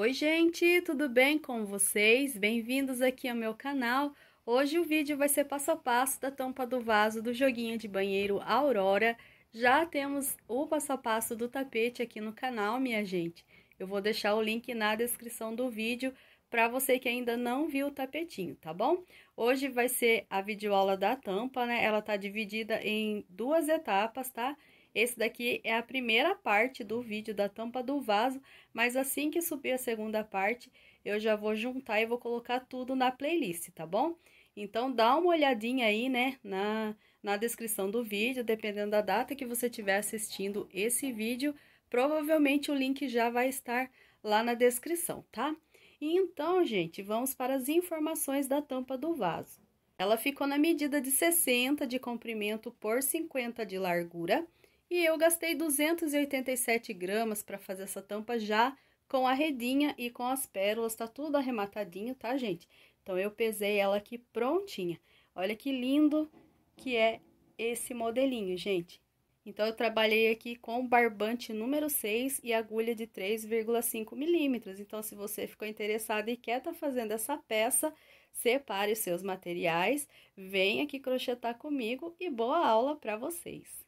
Oi, gente, tudo bem com vocês? Bem-vindos aqui ao meu canal. Hoje o vídeo vai ser passo a passo da tampa do vaso do joguinho de banheiro Aurora. Já temos o passo a passo do tapete aqui no canal, minha gente. Eu vou deixar o link na descrição do vídeo para você que ainda não viu o tapetinho, tá bom? Hoje vai ser a videoaula da tampa, né? Ela tá dividida em duas etapas, tá? Tá? Esse daqui é a primeira parte do vídeo da tampa do vaso, mas assim que subir a segunda parte, eu já vou juntar e vou colocar tudo na playlist, tá bom? Então, dá uma olhadinha aí, né, na, na descrição do vídeo, dependendo da data que você estiver assistindo esse vídeo, provavelmente o link já vai estar lá na descrição, tá? E então, gente, vamos para as informações da tampa do vaso. Ela ficou na medida de 60 de comprimento por 50 de largura, e eu gastei 287 gramas para fazer essa tampa já com a redinha e com as pérolas, tá tudo arrematadinho, tá, gente? Então, eu pesei ela aqui prontinha. Olha que lindo que é esse modelinho, gente. Então, eu trabalhei aqui com barbante número 6 e agulha de 3,5 milímetros. Então, se você ficou interessado e quer tá fazendo essa peça, separe os seus materiais, vem aqui crochetar comigo e boa aula para vocês!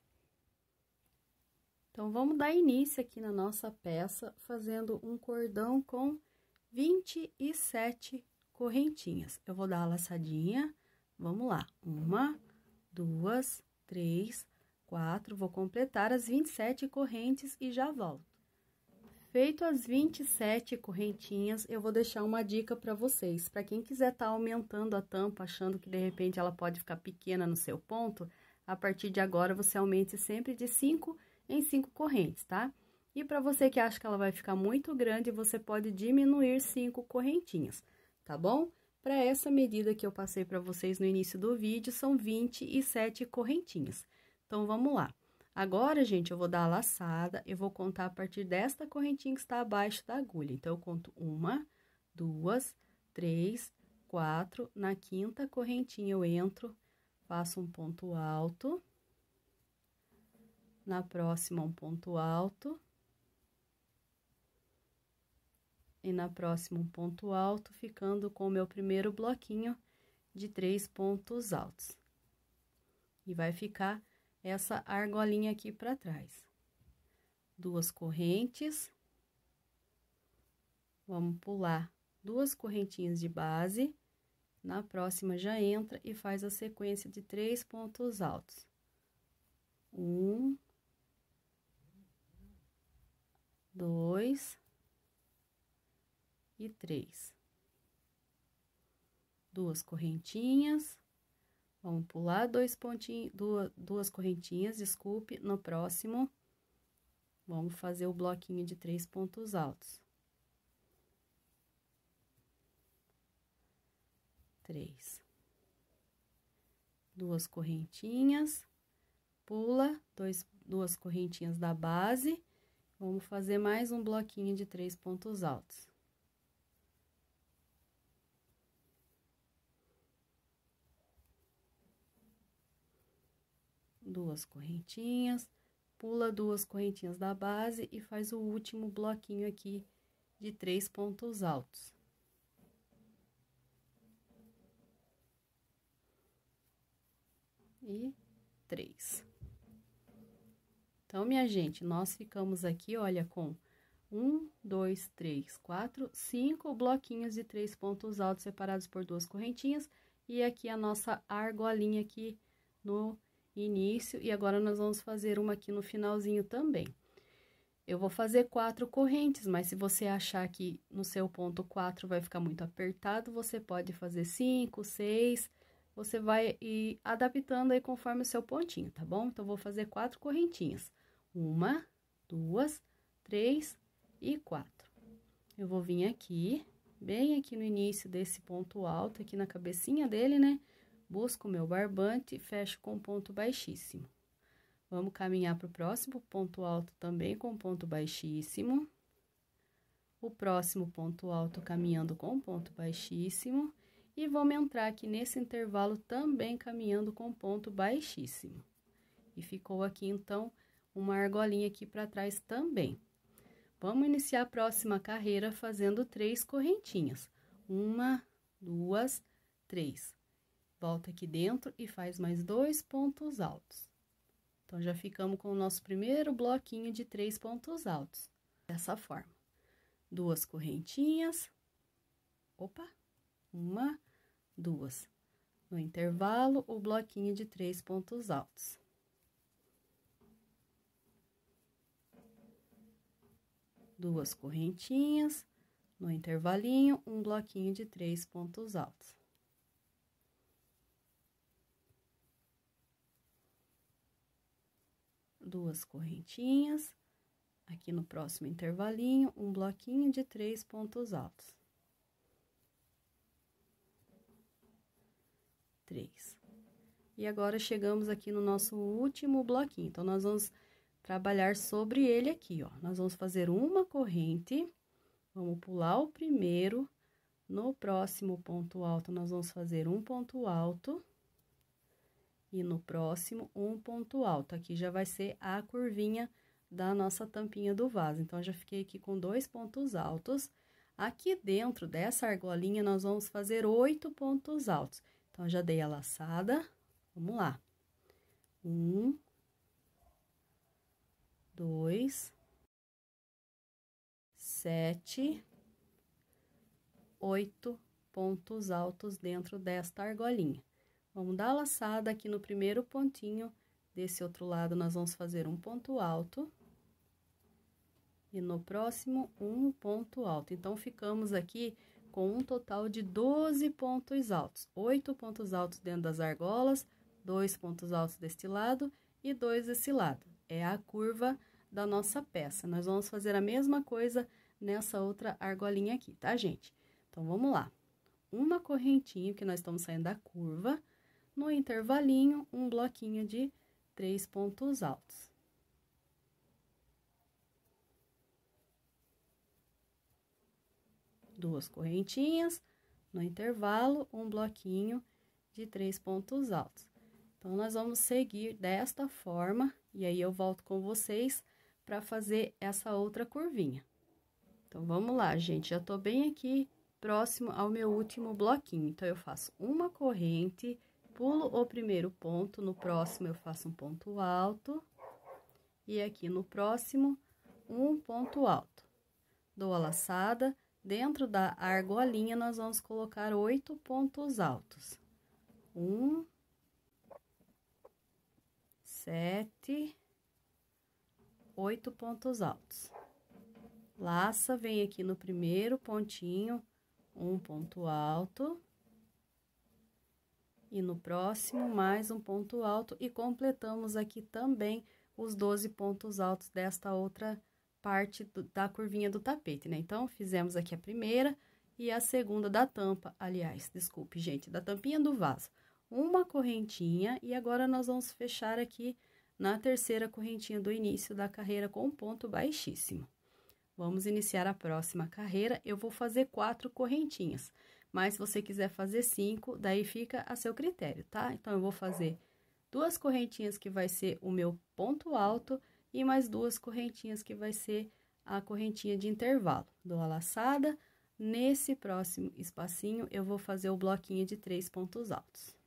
Então, vamos dar início aqui na nossa peça, fazendo um cordão com 27 correntinhas. Eu vou dar a laçadinha, vamos lá, uma, duas, três, quatro, vou completar as 27 correntes e já volto. Feito as 27 correntinhas, eu vou deixar uma dica para vocês. Para quem quiser estar tá aumentando a tampa, achando que de repente ela pode ficar pequena no seu ponto, a partir de agora você aumente sempre de 5 em cinco correntes, tá? E para você que acha que ela vai ficar muito grande, você pode diminuir cinco correntinhas, tá bom? Para essa medida que eu passei para vocês no início do vídeo, são 27 correntinhas. Então, vamos lá. Agora, gente, eu vou dar a laçada, eu vou contar a partir desta correntinha que está abaixo da agulha. Então, eu conto uma, duas, três, quatro. Na quinta correntinha, eu entro, faço um ponto alto, na próxima um ponto alto. E na próxima um ponto alto, ficando com o meu primeiro bloquinho de três pontos altos. E vai ficar essa argolinha aqui para trás. Duas correntes. Vamos pular duas correntinhas de base. Na próxima, já entra e faz a sequência de três pontos altos. Um, dois e três. Duas correntinhas, vamos pular dois pontinhos, duas, duas correntinhas, desculpe, no próximo, vamos fazer o bloquinho de três pontos altos. Três. Duas correntinhas, pula, dois, duas correntinhas da base Vamos fazer mais um bloquinho de três pontos altos. Duas correntinhas, pula duas correntinhas da base e faz o último bloquinho aqui de três pontos altos. E três. Então, minha gente, nós ficamos aqui, olha, com um, dois, três, quatro, cinco bloquinhos de três pontos altos separados por duas correntinhas. E aqui a nossa argolinha aqui no início. E agora, nós vamos fazer uma aqui no finalzinho também. Eu vou fazer quatro correntes, mas se você achar que no seu ponto quatro vai ficar muito apertado, você pode fazer cinco, seis... Você vai ir adaptando aí conforme o seu pontinho, tá bom? Então, vou fazer quatro correntinhas. Uma, duas, três e quatro. Eu vou vir aqui, bem aqui no início desse ponto alto, aqui na cabecinha dele, né? Busco o meu barbante e fecho com ponto baixíssimo. Vamos caminhar para o próximo ponto alto também com ponto baixíssimo. O próximo ponto alto caminhando com ponto baixíssimo. E vamos entrar aqui nesse intervalo também caminhando com ponto baixíssimo. E ficou aqui, então, uma argolinha aqui para trás também. Vamos iniciar a próxima carreira fazendo três correntinhas. Uma, duas, três. Volta aqui dentro e faz mais dois pontos altos. Então, já ficamos com o nosso primeiro bloquinho de três pontos altos, dessa forma. Duas correntinhas, opa, uma, duas. No intervalo, o bloquinho de três pontos altos. duas correntinhas, no intervalinho, um bloquinho de três pontos altos. Duas correntinhas, aqui no próximo intervalinho, um bloquinho de três pontos altos. Três. E agora, chegamos aqui no nosso último bloquinho. Então, nós vamos trabalhar sobre ele aqui, ó. Nós vamos fazer uma corrente, vamos pular o primeiro, no próximo ponto alto, nós vamos fazer um ponto alto, e no próximo, um ponto alto. Aqui já vai ser a curvinha da nossa tampinha do vaso. Então, já fiquei aqui com dois pontos altos. Aqui dentro dessa argolinha, nós vamos fazer oito pontos altos. Então, já dei a laçada, vamos lá. Um, dois, sete, oito pontos altos dentro desta argolinha. Vamos dar a laçada aqui no primeiro pontinho, desse outro lado nós vamos fazer um ponto alto. E no próximo, um ponto alto. Então, ficamos aqui com um total de 12 pontos altos. Oito pontos altos dentro das argolas, dois pontos altos deste lado e dois desse lado. É a curva da nossa peça. Nós vamos fazer a mesma coisa nessa outra argolinha aqui, tá, gente? Então, vamos lá. Uma correntinha, que nós estamos saindo da curva, no intervalinho, um bloquinho de três pontos altos. Duas correntinhas, no intervalo, um bloquinho de três pontos altos. Então, nós vamos seguir desta forma, e aí eu volto com vocês para fazer essa outra curvinha. Então, vamos lá, gente, já tô bem aqui próximo ao meu último bloquinho. Então, eu faço uma corrente, pulo o primeiro ponto, no próximo eu faço um ponto alto, e aqui no próximo, um ponto alto. Dou a laçada, dentro da argolinha, nós vamos colocar oito pontos altos. Um, sete, oito pontos altos. Laça, vem aqui no primeiro pontinho, um ponto alto. E no próximo, mais um ponto alto. E completamos aqui também os 12 pontos altos desta outra parte do, da curvinha do tapete, né? Então, fizemos aqui a primeira e a segunda da tampa, aliás, desculpe, gente, da tampinha do vaso. Uma correntinha e agora nós vamos fechar aqui na terceira correntinha do início da carreira com um ponto baixíssimo. Vamos iniciar a próxima carreira, eu vou fazer quatro correntinhas, mas se você quiser fazer cinco, daí fica a seu critério, tá? Então, eu vou fazer duas correntinhas que vai ser o meu ponto alto e mais duas correntinhas que vai ser a correntinha de intervalo. Dou a laçada, nesse próximo espacinho, eu vou fazer o bloquinho de três pontos altos.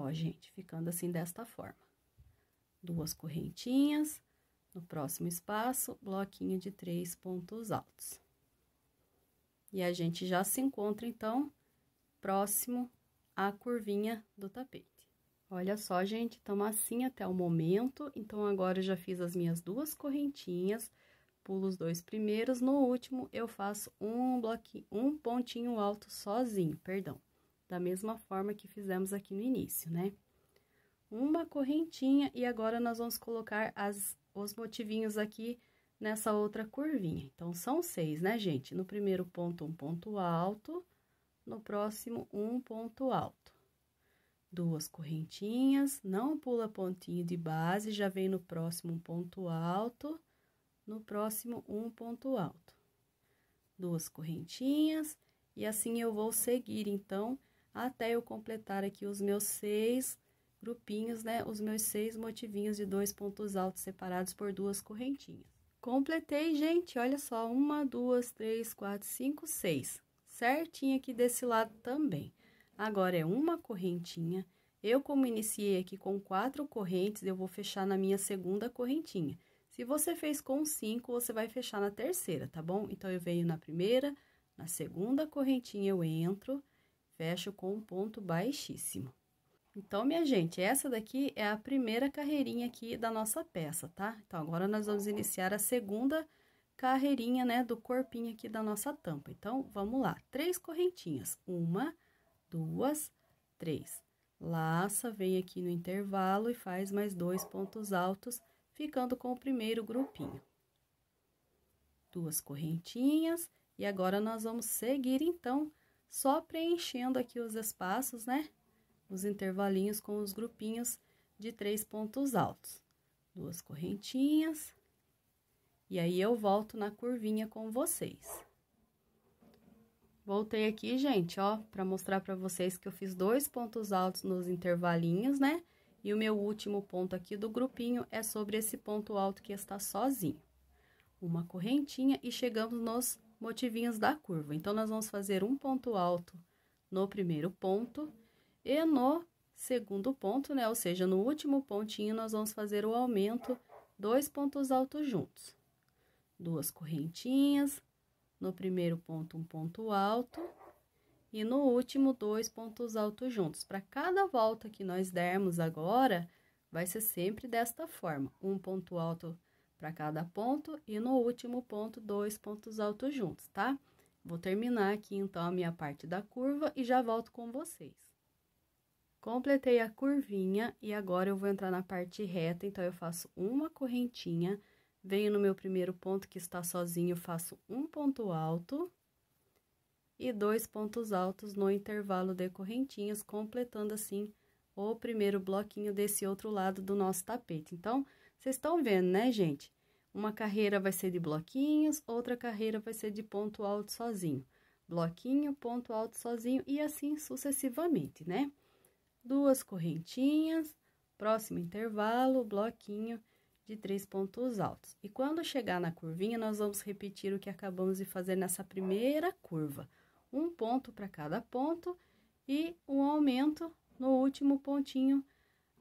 Ó, gente, ficando assim desta forma. Duas correntinhas, no próximo espaço, bloquinho de três pontos altos. E a gente já se encontra, então, próximo à curvinha do tapete. Olha só, gente, estamos assim até o momento. Então, agora eu já fiz as minhas duas correntinhas, pulo os dois primeiros. No último, eu faço um bloquinho, um pontinho alto sozinho, perdão da mesma forma que fizemos aqui no início, né? Uma correntinha e agora nós vamos colocar as, os motivinhos aqui nessa outra curvinha. Então, são seis, né, gente? No primeiro ponto, um ponto alto, no próximo, um ponto alto. Duas correntinhas, não pula pontinho de base, já vem no próximo um ponto alto, no próximo um ponto alto. Duas correntinhas, e assim eu vou seguir, então, até eu completar aqui os meus seis grupinhos, né? Os meus seis motivinhos de dois pontos altos separados por duas correntinhas. Completei, gente, olha só, uma, duas, três, quatro, cinco, seis. Certinho aqui desse lado também. Agora, é uma correntinha. Eu, como iniciei aqui com quatro correntes, eu vou fechar na minha segunda correntinha. Se você fez com cinco, você vai fechar na terceira, tá bom? Então, eu venho na primeira, na segunda correntinha eu entro, fecho com um ponto baixíssimo. Então, minha gente, essa daqui é a primeira carreirinha aqui da nossa peça, tá? Então, agora nós vamos iniciar a segunda carreirinha, né, do corpinho aqui da nossa tampa. Então, vamos lá, três correntinhas, uma, duas, três. Laça, vem aqui no intervalo e faz mais dois pontos altos, ficando com o primeiro grupinho. Duas correntinhas, e agora nós vamos seguir, então, só preenchendo aqui os espaços, né? Os intervalinhos com os grupinhos de três pontos altos. Duas correntinhas. E aí, eu volto na curvinha com vocês. Voltei aqui, gente, ó, pra mostrar pra vocês que eu fiz dois pontos altos nos intervalinhos, né? E o meu último ponto aqui do grupinho é sobre esse ponto alto que está sozinho. Uma correntinha e chegamos nos motivinhos da curva. Então, nós vamos fazer um ponto alto no primeiro ponto e no segundo ponto, né? Ou seja, no último pontinho, nós vamos fazer o aumento dois pontos altos juntos. Duas correntinhas, no primeiro ponto, um ponto alto, e no último, dois pontos altos juntos. Para cada volta que nós dermos agora, vai ser sempre desta forma. Um ponto alto para cada ponto e no último ponto, dois pontos altos juntos, tá? Vou terminar aqui, então, a minha parte da curva e já volto com vocês. Completei a curvinha e agora eu vou entrar na parte reta, então, eu faço uma correntinha, venho no meu primeiro ponto que está sozinho, faço um ponto alto e dois pontos altos no intervalo de correntinhas, completando assim o primeiro bloquinho desse outro lado do nosso tapete. Então, vocês estão vendo, né, gente? Uma carreira vai ser de bloquinhos, outra carreira vai ser de ponto alto sozinho. Bloquinho, ponto alto sozinho e assim sucessivamente, né? Duas correntinhas, próximo intervalo, bloquinho de três pontos altos. E quando chegar na curvinha, nós vamos repetir o que acabamos de fazer nessa primeira curva. Um ponto para cada ponto e um aumento no último pontinho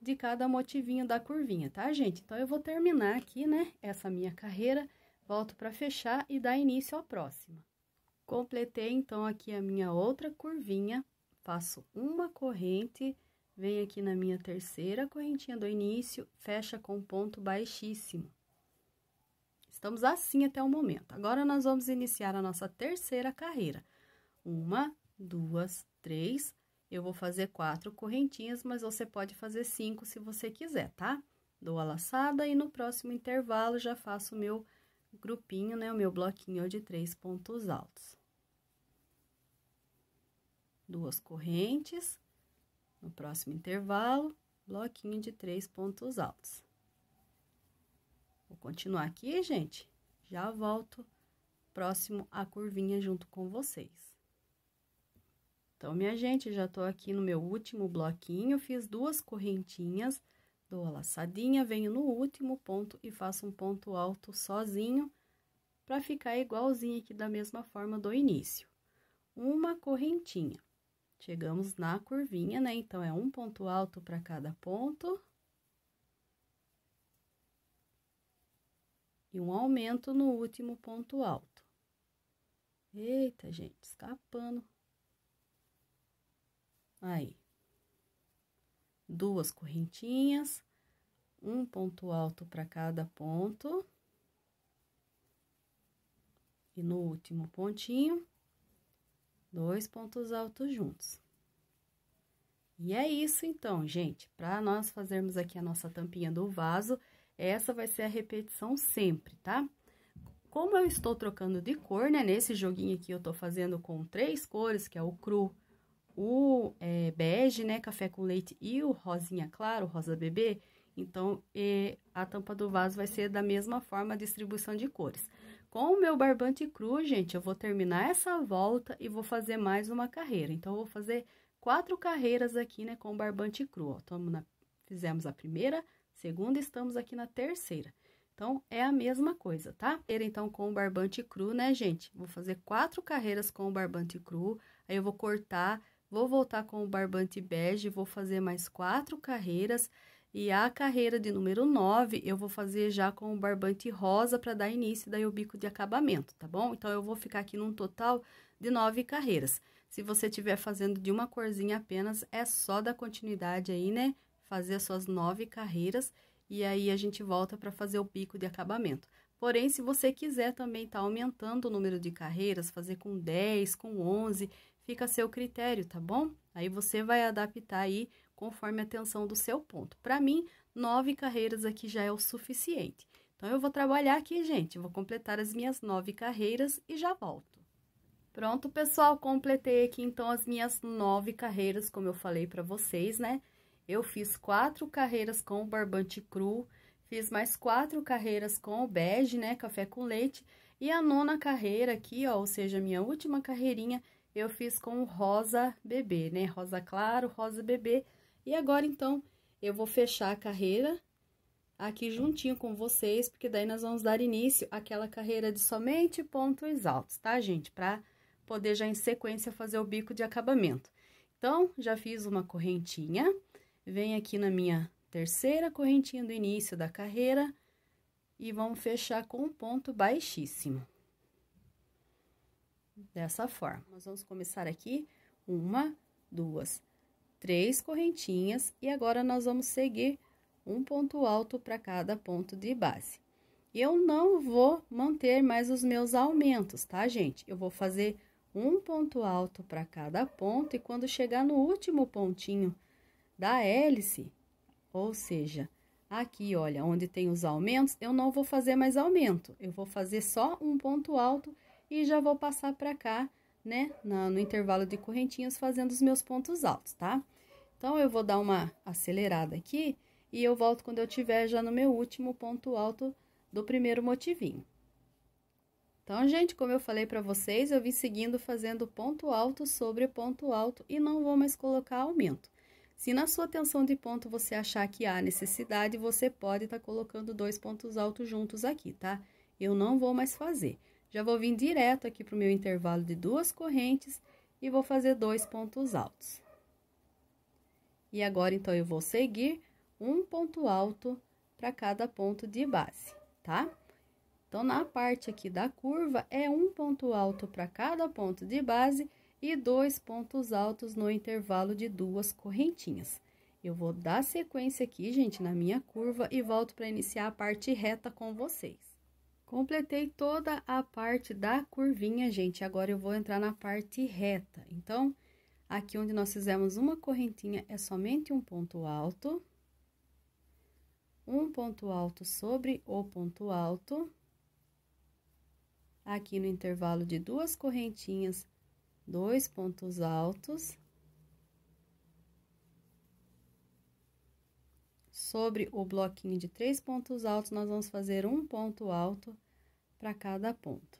de cada motivinho da curvinha, tá, gente? Então, eu vou terminar aqui, né, essa minha carreira, volto para fechar e dar início à próxima. Completei, então, aqui a minha outra curvinha, faço uma corrente, venho aqui na minha terceira correntinha do início, fecha com ponto baixíssimo. Estamos assim até o momento. Agora, nós vamos iniciar a nossa terceira carreira. Uma, duas, três, eu vou fazer quatro correntinhas, mas você pode fazer cinco se você quiser, tá? Dou a laçada e no próximo intervalo já faço o meu grupinho, né? O meu bloquinho de três pontos altos. Duas correntes, no próximo intervalo, bloquinho de três pontos altos. Vou continuar aqui, gente. Já volto próximo à curvinha junto com vocês. Então, minha gente, já tô aqui no meu último bloquinho, fiz duas correntinhas, dou a laçadinha, venho no último ponto e faço um ponto alto sozinho, para ficar igualzinho aqui da mesma forma do início. Uma correntinha. Chegamos na curvinha, né? Então, é um ponto alto para cada ponto. E um aumento no último ponto alto. Eita, gente, escapando. Aí. Duas correntinhas, um ponto alto para cada ponto. E no último pontinho, dois pontos altos juntos. E é isso então, gente. Para nós fazermos aqui a nossa tampinha do vaso, essa vai ser a repetição sempre, tá? Como eu estou trocando de cor, né? Nesse joguinho aqui eu tô fazendo com três cores, que é o cru, o é, bege, né, café com leite e o rosinha claro, rosa bebê, então a tampa do vaso vai ser da mesma forma a distribuição de cores. Com o meu barbante cru, gente, eu vou terminar essa volta e vou fazer mais uma carreira. Então, eu vou fazer quatro carreiras aqui, né, com o barbante cru, ó. Tamo na, fizemos a primeira, segunda, estamos aqui na terceira. Então, é a mesma coisa, tá? Então, com o barbante cru, né, gente? Vou fazer quatro carreiras com o barbante cru, aí eu vou cortar Vou voltar com o barbante bege, vou fazer mais quatro carreiras. E a carreira de número 9, eu vou fazer já com o barbante rosa para dar início, daí o bico de acabamento, tá bom? Então, eu vou ficar aqui num total de nove carreiras. Se você estiver fazendo de uma corzinha apenas, é só dar continuidade aí, né? Fazer as suas nove carreiras e aí a gente volta para fazer o bico de acabamento. Porém, se você quiser também estar tá aumentando o número de carreiras, fazer com 10, com 11, fica a seu critério, tá bom? Aí você vai adaptar aí conforme a tensão do seu ponto. Para mim, nove carreiras aqui já é o suficiente. Então, eu vou trabalhar aqui, gente, vou completar as minhas nove carreiras e já volto. Pronto, pessoal, completei aqui, então, as minhas nove carreiras, como eu falei para vocês, né? Eu fiz quatro carreiras com o barbante cru, fiz mais quatro carreiras com o bege, né, café com leite, e a nona carreira aqui, ó, ou seja, minha última carreirinha, eu fiz com rosa bebê, né? Rosa claro, rosa bebê. E agora, então, eu vou fechar a carreira aqui juntinho com vocês, porque daí nós vamos dar início àquela carreira de somente pontos altos, tá, gente? Pra poder já em sequência fazer o bico de acabamento. Então, já fiz uma correntinha, vem aqui na minha terceira correntinha do início da carreira e vamos fechar com um ponto baixíssimo dessa forma. Nós vamos começar aqui uma, duas, três correntinhas e agora nós vamos seguir um ponto alto para cada ponto de base. Eu não vou manter mais os meus aumentos, tá, gente? Eu vou fazer um ponto alto para cada ponto e quando chegar no último pontinho da hélice, ou seja, aqui, olha, onde tem os aumentos, eu não vou fazer mais aumento. Eu vou fazer só um ponto alto e já vou passar para cá, né, no, no intervalo de correntinhas, fazendo os meus pontos altos, tá? Então, eu vou dar uma acelerada aqui e eu volto quando eu tiver já no meu último ponto alto do primeiro motivinho. Então, gente, como eu falei para vocês, eu vim seguindo fazendo ponto alto sobre ponto alto e não vou mais colocar aumento. Se na sua tensão de ponto você achar que há necessidade, você pode estar tá colocando dois pontos altos juntos aqui, tá? Eu não vou mais fazer. Já vou vir direto aqui para o meu intervalo de duas correntes e vou fazer dois pontos altos. E agora, então, eu vou seguir um ponto alto para cada ponto de base, tá? Então, na parte aqui da curva, é um ponto alto para cada ponto de base e dois pontos altos no intervalo de duas correntinhas. Eu vou dar sequência aqui, gente, na minha curva e volto para iniciar a parte reta com vocês. Completei toda a parte da curvinha, gente. Agora, eu vou entrar na parte reta. Então, aqui onde nós fizemos uma correntinha, é somente um ponto alto. Um ponto alto sobre o ponto alto. Aqui no intervalo de duas correntinhas, dois pontos altos. Sobre o bloquinho de três pontos altos, nós vamos fazer um ponto alto para cada ponto.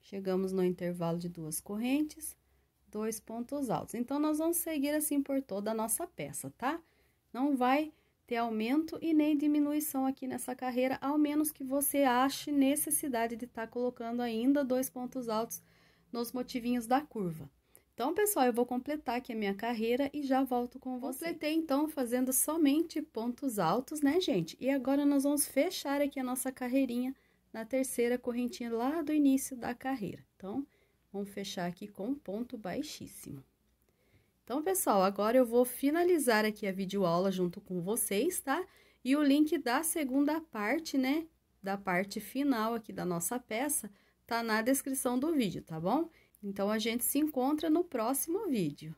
Chegamos no intervalo de duas correntes, dois pontos altos. Então, nós vamos seguir assim por toda a nossa peça, tá? Não vai ter aumento e nem diminuição aqui nessa carreira, ao menos que você ache necessidade de estar tá colocando ainda dois pontos altos nos motivinhos da curva. Então, pessoal, eu vou completar aqui a minha carreira e já volto com você. Completei, então, fazendo somente pontos altos, né, gente? E agora nós vamos fechar aqui a nossa carreirinha na terceira correntinha lá do início da carreira. Então, vamos fechar aqui com um ponto baixíssimo. Então, pessoal, agora eu vou finalizar aqui a videoaula junto com vocês, tá? E o link da segunda parte, né, da parte final aqui da nossa peça, tá na descrição do vídeo, tá bom? Então, a gente se encontra no próximo vídeo.